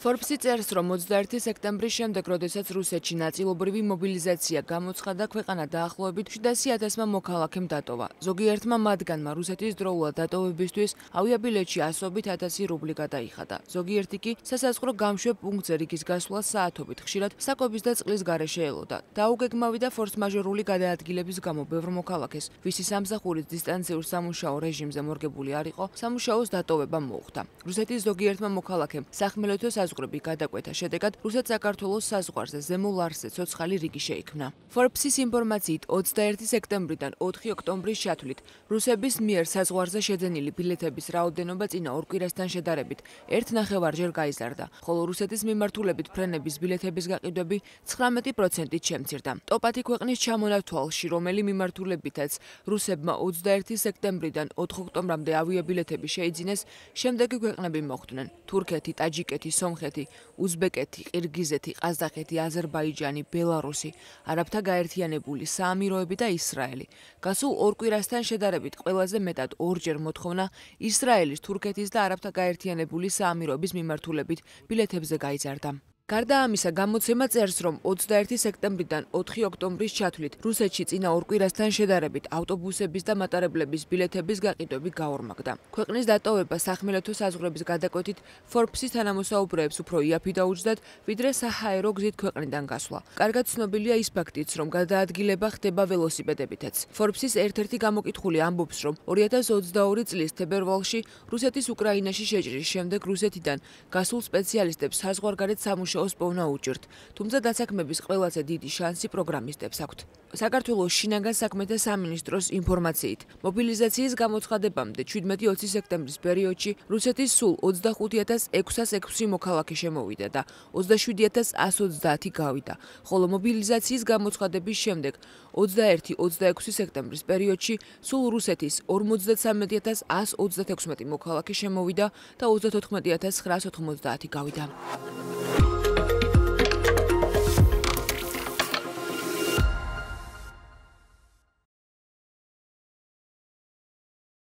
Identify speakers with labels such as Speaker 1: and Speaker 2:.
Speaker 1: ფორბსი წერს, რომ 21 სექტემბრის შემდეგ, როდესაც რუსეთში ნაწილობრივი მობილიზაცია გამოცხადა, ქვეყანა დაახლოებით 700.000-მა მოქალაქემ დატოვა. ზოგიერთმა მათგანმა რუსეთის დროულად დატოვებისთვის ავიაბილეთში ასობით 1000 რუბლი გადაიხადა. ზოგიერთი კი სასაზღვრო გამშვე პუნქტზე რიგის გასვლას საათობით ხშირად საკობის და წყლის გარეშე ელოდა. დაუგეგმავი და ფორსმაჟორული გადაადგილების გამო ბევრ მოქალაქეს, ვისი სამსახურის დისტანციურ სამუშაო რეჟიმზე მორგებული არ იყო, სამუშაოს დატოვება მოუხდა. რუსეთის ზოგიერთმა მოქალაქემ სახმელეთო საზღვრები გადაკვეთა შედეგად რუსეთ-საქართველოს საზღვარზე ზემოლარზე ცოცხალი რიგი შეიქმნა. Forbes-ის ინფორმაციით 21 სექტემბრიდან 4 ოქტომბრის შათვლით რუსების მიერ საზღვარზე შეძენილი ბილეთების რაოდენობა წინა ორ კვირასთან შედარებით 1.5-ჯერ გაიზარდა, ხოლო რუსეთის მიმართულებით ფრენების ბილეთების გაყიდვები 19%-ით შემცირდა. ტოპათი ქვეყნის ჩამონათვალში, რომელი მიმართულებითაც რუსებმა 21 სექტემბრიდან 4 ოქტომბრამდე ავიაბილეთები შეიძინეს, შემდეგი ქვეყნები მოხვდნენ: თურქეთი, ტაჯიკეთი, სომხეთი სომხეთი, უზბეკეთი, ყირგიზეთი, ყაზახეთი, აზერბაიჯანი, ბელარუსი, არაბთა გაერთიანებული საამიროები და ისრაელი. გასულ ორ კვირასთან შედარებით ყველაზე მეტად ორჯერ მოთხოვნა ისრაელის, თურქეთის და არაბთა გაერთიანებული საამიროების მიმართულებით ბილეთებზე გაიზარდა. გარდა ამისა გამოცემა წერს რომ 21 სექტემბრიდან 4 ოქტომბრის ჩათვლით რუსეთში წინა ორ კვირასთან შედარებით ავტობუსების და მატარებლების ბილეთების გაყიდვები გაორმაგდა ქვეყნის დატოვება სახმელეთო საზღვრების გადაკვეთით ფორბსის თანამოსაუბრეებს უფრო იაფი დაუძლად ვიდრე საჰაერო გზით ქვეყნიდან გასვლა კარგად ცნობილია ის ფაქტიც რომ გადაადგილება ხდება ველოსიპედებითაც ფორბსის ერთ-ერთი გამოკითხული ამბობს რომ 2022 წლის თებერვალში რუსეთის უკრაინაში შეჭრის შემდეგ რუსეთიდან გასულ სპეციალისტებს საზღვარგარეთ სამუშაო შოუს პოვნა უჭირთ, თუმცა დასაქმების ყველაზე დიდი შანსი პროგრამისტებს აქვთ. საქართველოს შინაგან საქმეთა სამინისტროს ინფორმაციით, მობილიზაციის გამოცხადებამდე 17-20 სექტემბრის პერიოდში რუსეთის სულ 25606 მოქალაქე შემოვიდა და 27130 გავიდა, ხოლო მობილიზაციის გამოცხადების შემდეგ 21-26 სექტემბრის პერიოდში სულ რუსეთის 43136 მოქალაქე შემოვიდა და 34990 გავიდა.